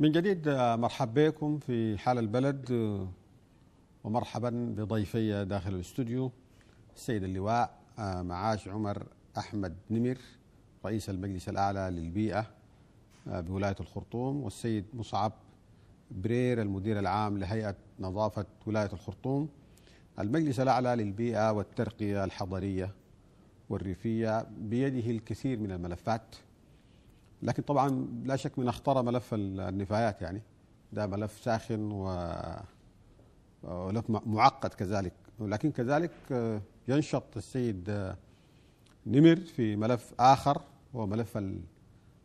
من جديد مرحب بكم في حال البلد ومرحبا بضيفي داخل الاستوديو السيد اللواء معاش عمر أحمد نمر رئيس المجلس الأعلى للبيئة بولاية الخرطوم والسيد مصعب برير المدير العام لهيئة نظافة ولاية الخرطوم المجلس الأعلى للبيئة والترقية الحضرية والريفية بيده الكثير من الملفات لكن طبعا لا شك من اخطر ملف النفايات يعني ده ملف ساخن و ملف معقد كذلك ولكن كذلك آه، ينشط السيد آه، نمر في ملف آخر هو ملف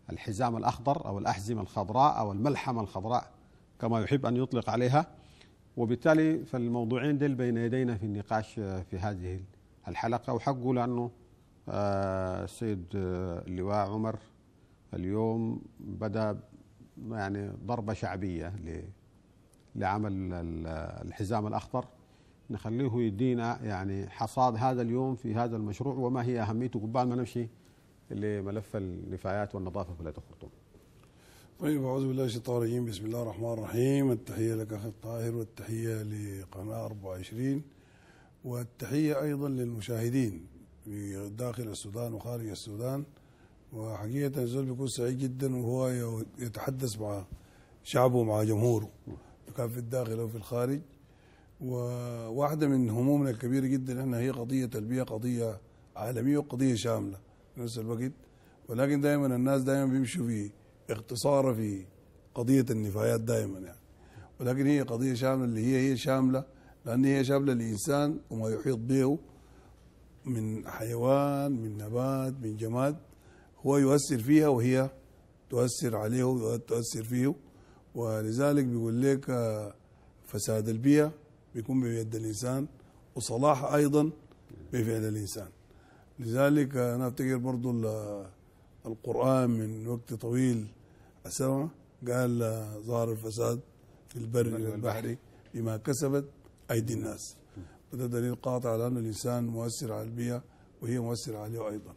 الحزام الأخضر أو الأحزمة الخضراء أو الملحمة الخضراء كما يحب أن يطلق عليها وبالتالي فالموضوعين دل بين يدينا في النقاش آه، في هذه الحلقة وحقه لأنه السيد اللواء عمر اليوم بدا يعني ضربه شعبيه لعمل الحزام الاخضر نخليه يدينا يعني حصاد هذا اليوم في هذا المشروع وما هي اهميته قبال ما نمشي لملف النفايات والنظافه في ولايه الخرطوم. طيب اعوذ بالله من الشيطان الرجيم بسم الله الرحمن الرحيم التحيه لك اخي الطاهر والتحيه لقناه 24 والتحيه ايضا للمشاهدين داخل السودان وخارج السودان وحقيقة الزول بيكون سعيد جدا وهو يتحدث مع شعبه ومع جمهوره كان في الداخل أو في الخارج وواحدة من همومنا الكبيرة جدا أنها هي قضية البيئة قضية عالمية وقضية شاملة في نفس الوقت ولكن دائما الناس دائما بيمشوا في اختصار في قضية النفايات دائما يعني ولكن هي قضية شاملة اللي هي هي شاملة لأن هي شاملة الإنسان وما يحيط به من حيوان من نبات من جماد هو يؤثر فيها وهي تؤثر عليه وتؤثر فيه ولذلك بيقول لك آه، فساد البيئة بيكون بيد الإنسان وصلاح أيضا بفعل الإنسان لذلك أنا أفتكر برضو القرآن من وقت طويل أسمع قال آه، ظهر الفساد في البر والبحر بما كسبت أيدي الناس وده دليل قاطع على أن الإنسان مؤثر على البيئة وهي مؤثرة عليه أيضا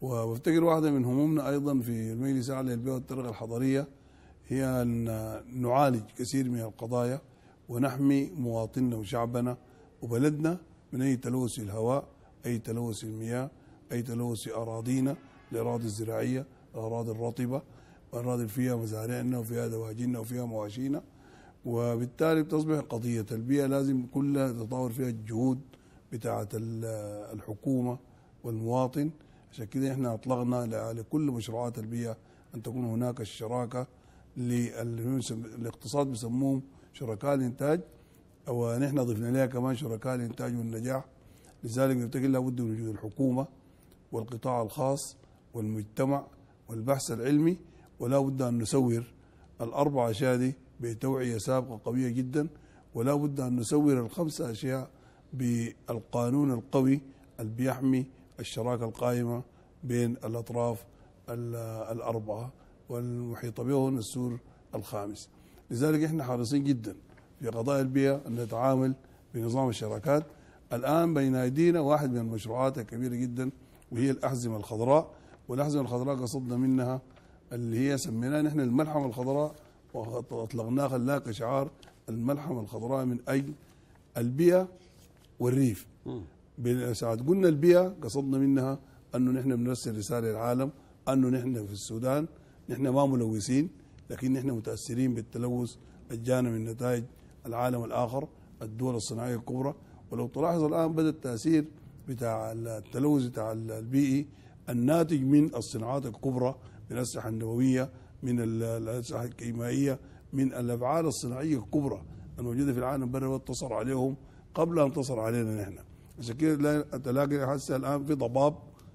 وافتكر واحدة من همومنا أيضا في المجلس الأعلى للبيئة والترقية الحضرية هي أن نعالج كثير من القضايا ونحمي مواطننا وشعبنا وبلدنا من أي تلوث في الهواء أي تلوث في المياه أي تلوث في أراضينا الأراضي الزراعية الأراضي الرطبة الأراضي فيها مزارعنا وفيها دواجننا وفيها مواشينا وبالتالي بتصبح قضية البيئة لازم كلها تطور فيها الجهود بتاعة الحكومة والمواطن عشان كده احنا اطلقنا لكل مشروعات البيئه ان تكون هناك الشراكه الاقتصاد بيسموهم شركاء الانتاج ونحن ضفنا لها كمان شركاء الانتاج والنجاح لذلك بيفتكر لابد من وجود الحكومه والقطاع الخاص والمجتمع والبحث العلمي ولا بد ان نسور الاربع اشياء دي بتوعيه سابقه قويه جدا ولا بد ان نسور الخمس اشياء بالقانون القوي اللي بيحمي الشراكة القائمة بين الأطراف الأربعة والمحيطة بهم السور الخامس لذلك احنا حريصين جدا في قضايا البيئة أن نتعامل بنظام الشراكات الآن بين أيدينا واحد من المشروعات الكبيرة جدا وهي الأحزمة الخضراء والأحزمة الخضراء قصدنا منها اللي هي سميناها نحن الملحمة الخضراء وأطلقناها خلاق شعار الملحمة الخضراء من أجل البيئة والريف ساعات قلنا البيئة قصدنا منها أنه نحن بنرسل رسالة للعالم أنه نحن في السودان نحن ما ملوثين لكن نحن متأثرين بالتلوث الجانا من نتائج العالم الآخر الدول الصناعية الكبرى ولو تلاحظ الآن بدأ التأثير بتاع التلوث بتاع البيئي الناتج من الصناعات الكبرى من الأسلحة النووية من الأسلحة الكيمائية من الأفعال الصناعية الكبرى الموجودة في العالم برا تصر عليهم قبل أن تصر علينا نحن عشان كده تلاقي هسه الان في ضباب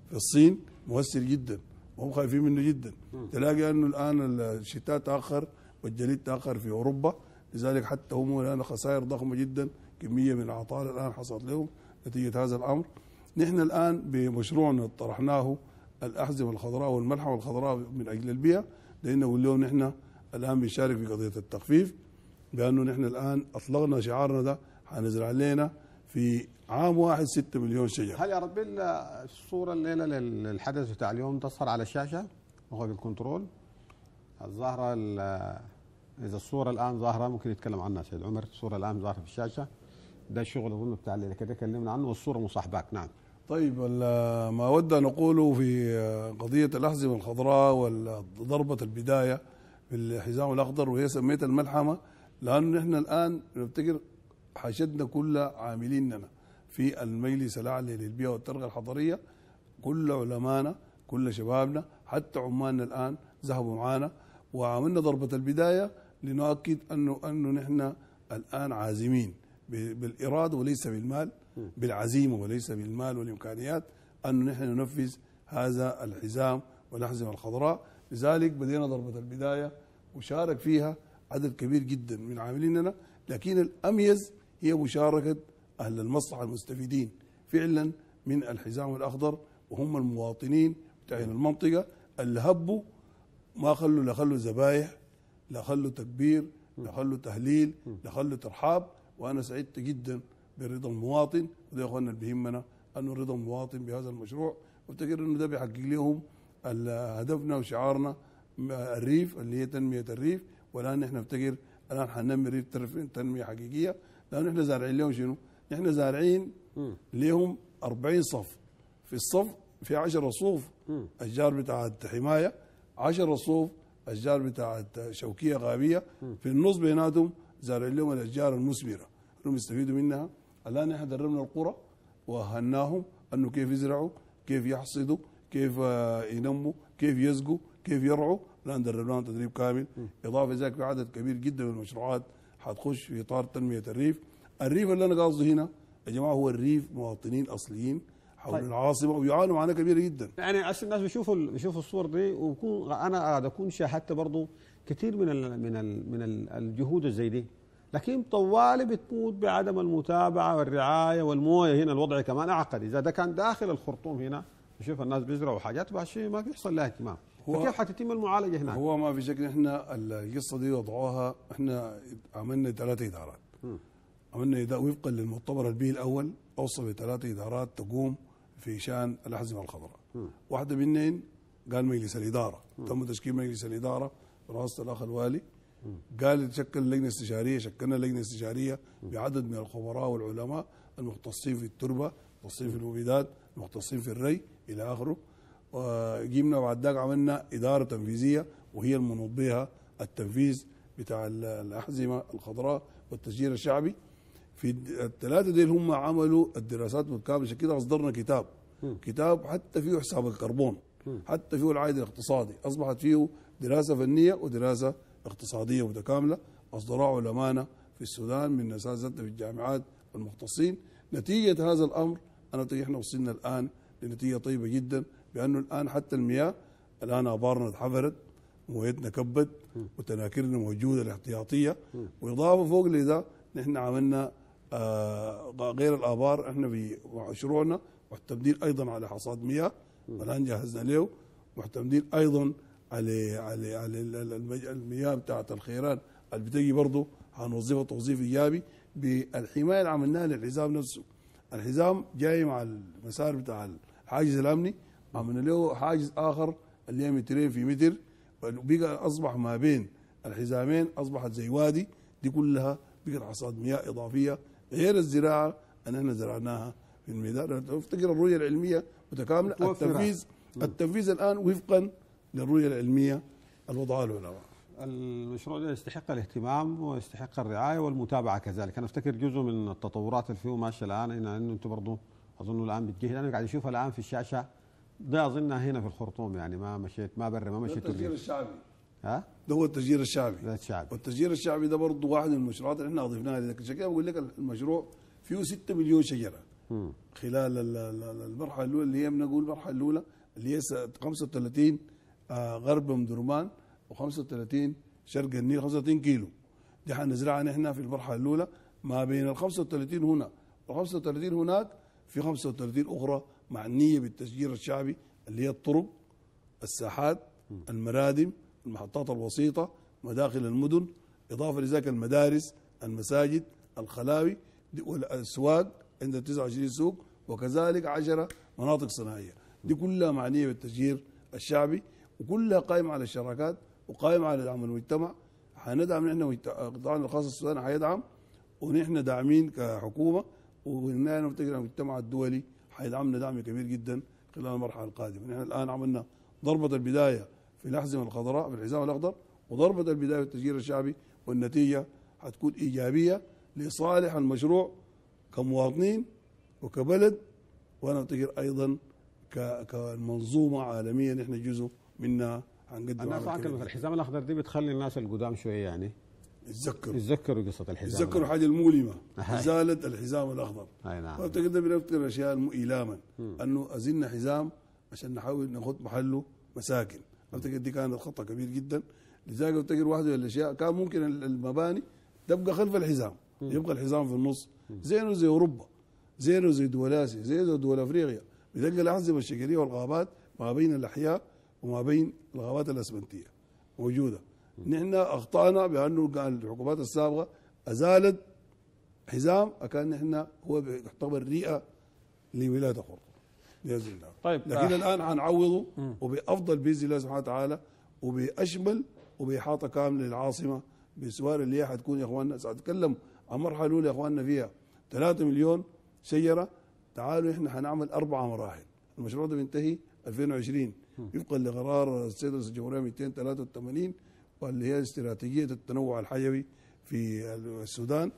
في الصين مؤثر جدا وهم خايفين منه جدا تلاقي انه الان الشتاء تاخر والجليد تاخر في اوروبا لذلك حتى هم الان خسائر ضخمه جدا كميه من الاعطال الان حصلت لهم نتيجه هذا الامر نحن الان بمشروعنا طرحناه الاحزمه الخضراء والملحمه الخضراء من اجل البيئه لانه اليوم نحن الان بنشارك في قضيه التخفيف بانه نحن الان اطلقنا شعارنا ده حنزرع لنا في عام واحد 6 مليون شجر هل يا رب الصوره الليله للحدث بتاع اليوم تظهر على الشاشه وهو الكنترول الظاهره اذا الصوره الان ظاهره ممكن يتكلم عنها سيد عمر الصوره الان ظاهره في الشاشه ده الشغل اظن بتاع اللي كده تكلمنا عنه والصوره مصاحباك نعم طيب ما اود ان اقوله في قضيه الاحزمه الخضراء وضربه البدايه بالحزام الاخضر وهي سميتها الملحمه لانه نحن الان نفتكر حشدنا كل عامليننا في المجلس الاعلى للبيئه والترقيه الحضريه كل علمائنا كل شبابنا حتى عمالنا الان ذهبوا معانا وعملنا ضربه البدايه لنؤكد انه انه نحن الان عازمين بالاراده وليس بالمال بالعزيمه وليس بالمال والامكانيات انه نحن ننفذ هذا الحزام والاحزمه الخضراء لذلك بدينا ضربه البدايه وشارك فيها عدد كبير جدا من عامليننا لكن الاميز هي مشاركة أهل المصلحة المستفيدين فعلا من الحزام الأخضر وهم المواطنين بتاعين المنطقة اللي هبوا ما خلوا لا خلوا ذبايح لا خلوا تكبير لا خلوا تهليل لا خلوا ترحاب وأنا سعدت جدا برضا المواطن وده يا أخواننا اللي بيهمنا أنه رضا المواطن بهذا المشروع وافتكر أنه ده بيحقق لهم هدفنا وشعارنا الريف اللي هي تنمية الريف والآن نحن نفتكر الآن حننمي ريف تنمية حقيقية لانه احنا زارعين لهم شنو؟ احنا زارعين لهم 40 صف في الصف في 10 صوف اشجار بتاعت حمايه 10 صوف اشجار بتاعت شوكيه غابيه في النص بيناتهم زارعين لهم الاشجار المثمره انهم يستفيدوا منها الان احنا دربنا القرى واهلناهم انه كيف يزرعوا كيف يحصدوا كيف آه، ينموا كيف يسقوا كيف يرعوا الان دربناهم تدريب كامل اضافه ذلك في عدد كبير جدا من المشروعات هتخش في اطار تنميه الريف الريف اللي انا قصده هنا يا جماعه هو الريف مواطنين اصليين حول طيب. العاصمه وبيعانوا معاناه كبيره جدا يعني عشان الناس بيشوفوا بيشوفوا الصور دي وبكون انا قاعد اكون شاهدت برضه كثير من الـ من الـ من الجهود الزي دي لكن طوالي بتموت بعدم المتابعه والرعايه والمويه هنا الوضع كمان اعقد اذا ده كان داخل الخرطوم هنا يشوف الناس بيزرعوا حاجات بس ما بيحصل لها اهتمام كيف حتتم المعالجه هناك؟ هو ما في شك احنا القصه دي وضعوها احنا عملنا ثلاث ادارات عملنا اداره وفقا للمؤتمر البيئي الاول اوصى بثلاث ادارات تقوم في شان الاحزمه الخضراء واحده منين قال مجلس الاداره تم تشكيل مجلس الاداره برئاسه الاخ الوالي قال تشكل لجنه استشاريه شكلنا لجنه استشاريه بعدد من الخبراء والعلماء المختصين في التربه المختصين في المبيدات المختصين في الري الى اخره وجبنا بعد ذاك عملنا اداره تنفيذيه وهي المنوط بها التنفيذ بتاع الاحزمه الخضراء والتسجيل الشعبي في الثلاثه دول هم عملوا الدراسات بالكامل عشان كده اصدرنا كتاب م. كتاب حتى فيه حساب الكربون م. حتى فيه العائد الاقتصادي اصبحت فيه دراسه فنيه ودراسه اقتصاديه متكامله اصدرها علمانا في السودان من اساتذتنا في الجامعات والمختصين نتيجه هذا الامر انا احنا وصلنا الان نتيجه طيبه جدا بانه الان حتى المياه الان ابارنا اتحفرت مويتنا كبت وتناكرنا موجوده الاحتياطيه واضافه فوق لذا نحن عملنا آه غير الابار احنا في مشروعنا معتمدين ايضا على حصاد مياه والان جهزنا له معتمدين ايضا على على على المياه بتاعت الخيران اللي بتجي برضه هنوظفها توظيف ايجابي بالحمايه اللي عملناها للحزام نفسه الحزام جاي مع المسار بتاع الحاجز الامني عملنا له حاجز اخر اللي هي مترين في متر بقى اصبح ما بين الحزامين اصبحت زي وادي دي كلها بقت حصاد مياه اضافيه غير الزراعه اللي احنا زرعناها في الميدان افتكر الرؤيه العلميه متكامله التنفيذ التنفيذ الان وفقا للرؤيه العلميه الوضعها العلماء المشروع ده يستحق الاهتمام ويستحق الرعايه والمتابعه كذلك، انا افتكر جزء من التطورات اللي فيه ماشيه الان ان انتم برضه اظن الان بتجي انا قاعد اشوفها الان في الشاشه ده اظنها هنا في الخرطوم يعني ما مشيت ما بري ما مشيت التسجيل الشعبي ها ده هو التسجيل الشعبي ده الشعبي والتسجيل الشعبي ده برضه واحد من المشروعات اللي احنا اضفناها لكن عشان كده بقول لك المشروع فيه 6 مليون شجره م. خلال المرحله الاولى اللي هي بنقول المرحله الاولى اللي هي 35 آه، غرب ام درمان و35 شرق النيل 35 كيلو دي حنزرعها نحن في المرحله الاولى ما بين ال 35 هنا وال 35 هناك في 35 أخرى معنية بالتشجير الشعبي اللي هي الطرق الساحات المرادم المحطات الوسيطة مداخل المدن إضافة لذلك المدارس المساجد الخلاوي والأسواق عند 29 سوق وكذلك 10 مناطق صناعية دي كلها معنية بالتشجير الشعبي وكلها قائمة على الشراكات وقائمة على دعم المجتمع حندعم نحن قطاعنا الخاص السوداني حيدعم ونحن داعمين كحكومة وبناء نفتكر المجتمع الدولي هيدعمنا دعم كبير جدا خلال المرحله القادمه نحن الان عملنا ضربه البدايه في الاحزمه الخضراء في الحزام الاخضر وضربه البدايه في التشجير الشعبي والنتيجه هتكون ايجابيه لصالح المشروع كمواطنين وكبلد وانا افتكر ايضا كمنظومه عالميه نحن جزء منها هنقدم انا فاكر الحزام الاخضر دي بتخلي الناس القدام شويه يعني يتذكروا يتذكروا قصة الحزام يتذكروا حاجة المؤلمة إزالة الحزام الأخضر أي نعم فأعتقد من أكثر الأشياء الإيلاما أنه أزلنا حزام عشان نحاول ناخذ محله مساكن أعتقد دي كانت خطا كبير جدا لذلك أعتقد واحدة من الأشياء كان ممكن المباني تبقى خلف الحزام يبقى الحزام في النص زينه زي أوروبا زينه زي دول آسيا زي دول أفريقيا بتلقى الأحزمة الشجرية والغابات ما بين الأحياء وما بين الغابات الأسمنتية موجودة نحن اخطانا بانه الحكومات السابقه ازالت حزام اكان نحن هو يعتبر رئه لولايه اخرى باذن الله طيب لكن آه. الان حنعوضه وبافضل باذن الله سبحانه وتعالى وباشمل وباحاطه كامله للعاصمه بسوار اللي هي حتكون يا اخواننا ساتكلم عن مرحله الاولى يا اخواننا فيها 3 مليون سياره تعالوا احنا حنعمل اربع مراحل المشروع ده بينتهي 2020 وفقا لقرار السيد رئيس الجمهوريه 283 واللي هي استراتيجية التنوع الحيوي في السودان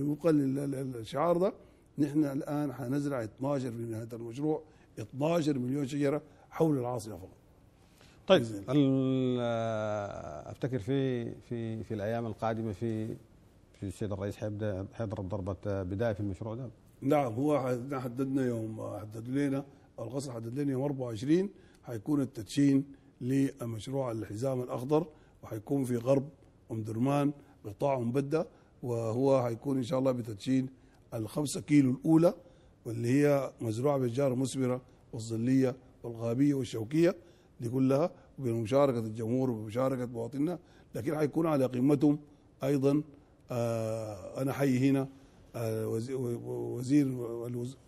وفقا الشعار ده نحن الآن حنزرع 12 في نهاية المشروع 12 مليون شجرة حول العاصمة فقط طيب افتكر في في في الايام القادمه في في السيد الرئيس حيبدا حيضرب ضربه بدايه في المشروع ده نعم هو حددنا يوم حددوا لنا القصر حدد لنا يوم 24 حيكون التدشين لمشروع الحزام الاخضر وحيكون في غرب أم درمان قطاع أم بدة وهو حيكون إن شاء الله بتدشين الخمسة كيلو الأولى واللي هي مزروعة بالجارة المثمرة والظلية والغابية والشوكية دي كلها بمشاركة الجمهور وبمشاركة مواطننا لكن حيكون على قمتهم أيضا آه أنا حي هنا آه وزير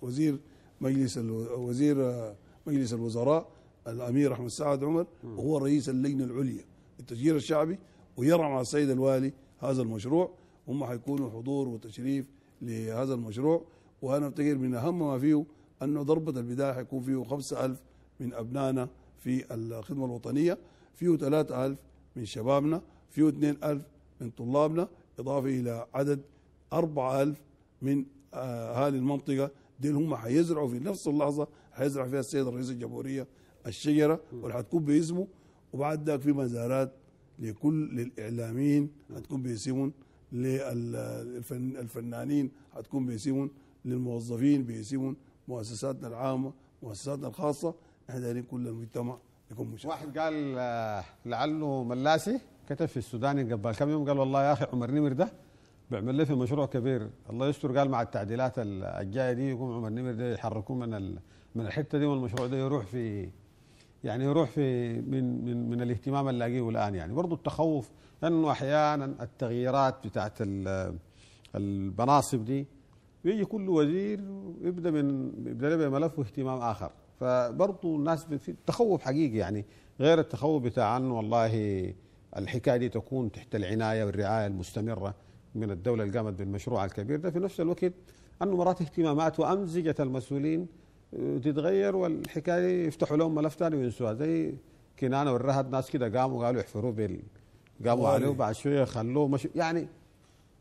وزير مجلس وزير آه، مجلس الوزراء الامير احمد سعد عمر وهو رئيس اللجنه العليا التشجير الشعبي ويرعى مع السيد الوالي هذا المشروع هم حيكونوا حضور وتشريف لهذا المشروع وانا افتكر من اهم ما فيه انه ضربه البدايه حيكون فيه 5000 من ابنائنا في الخدمه الوطنيه فيه 3000 من شبابنا فيه 2000 من طلابنا إضافة إلى عدد 4000 من أهالي المنطقة دي هم حيزرعوا في نفس اللحظة حيزرع فيها السيد رئيس الجمهورية الشجرة واللي حتكون باسمه وبعد ذاك في مزارات لكل للاعلاميين هتكون بيسيمون للفنانين هتكون بيسيمون للموظفين بيسيمون مؤسساتنا العامه مؤسساتنا الخاصه احنا دايرين كل المجتمع يكون مشارك واحد قال آه، لعله ملاسي كتب في السوداني قبل كم يوم قال والله يا اخي عمر نمر ده بيعمل لي في مشروع كبير الله يستر قال مع التعديلات الجايه دي يقوم عمر نمر ده يحركوه من من الحته دي والمشروع ده يروح في يعني يروح في من من من الاهتمام اللي لاقيه الان يعني برضه التخوف انه احيانا التغييرات بتاعت المناصب دي بيجي كل وزير يبدا من يبدا بملف واهتمام اخر فبرضه الناس في تخوف حقيقي يعني غير التخوف بتاع انه والله الحكايه دي تكون تحت العنايه والرعايه المستمره من الدوله اللي قامت بالمشروع الكبير ده في نفس الوقت انه مرات اهتمامات وامزجه المسؤولين تتغير والحكايه دي يفتحوا لهم ملف ثاني وينسوها زي كنانه والرهد ناس كده قاموا قالوا يحفروه بال قاموا عليه وبعد شويه خلوه مش يعني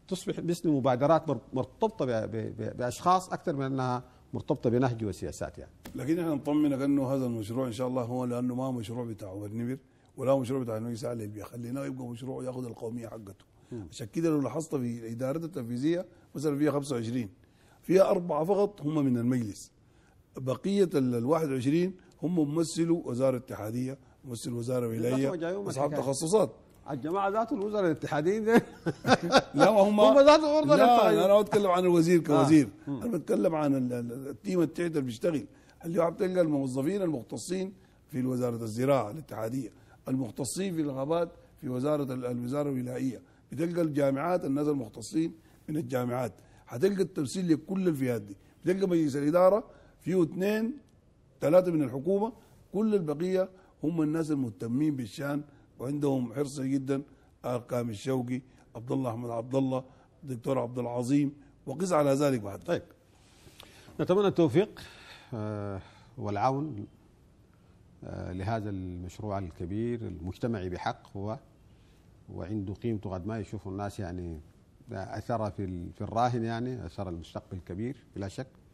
تصبح مثل مبادرات مرتبطه باشخاص اكثر من انها مرتبطه بنهج وسياسات يعني لكن احنا نطمنك انه هذا المشروع ان شاء الله هو لانه ما مشروع بتاع عمر نمر ولا مشروع بتاع نويس علي اللي يبقى مشروع ياخذ القوميه حقته عشان كده لو لاحظت في الاداره التنفيذيه مثلا فيها 25 فيها اربعه فقط هم من المجلس بقيه ال 21 هم ممثلوا وزاره اتحاديه ممثل وزاره ولايه اصحاب تخصصات الجماعه ذات الوزراء الاتحاديين لا وهم هم ذات الوزراء لا انا ما بتكلم عن الوزير كوزير آه. انا بتكلم عن التيم التحت اللي بيشتغل اللي هو بتلقى الموظفين المختصين في وزاره الزراعه الاتحاديه المختصين في الغابات في وزاره الوزاره الولائيه بتلقى الجامعات الناس المختصين من الجامعات هتلقى التمثيل لكل الفئات دي بتلقى مجلس الاداره فيه اثنين ثلاثة من الحكومة كل البقية هم الناس المهتمين بالشان وعندهم حرص جدا ارقام الشوقي عبد الله احمد عبد الله الدكتور عبد العظيم وقس على ذلك بعد طيب نتمنى التوفيق آه، والعون آه، لهذا المشروع الكبير المجتمعي بحق هو وعنده قيمته قد ما يشوفه الناس يعني آه، اثر في في الراهن يعني اثر المستقبل الكبير بلا شك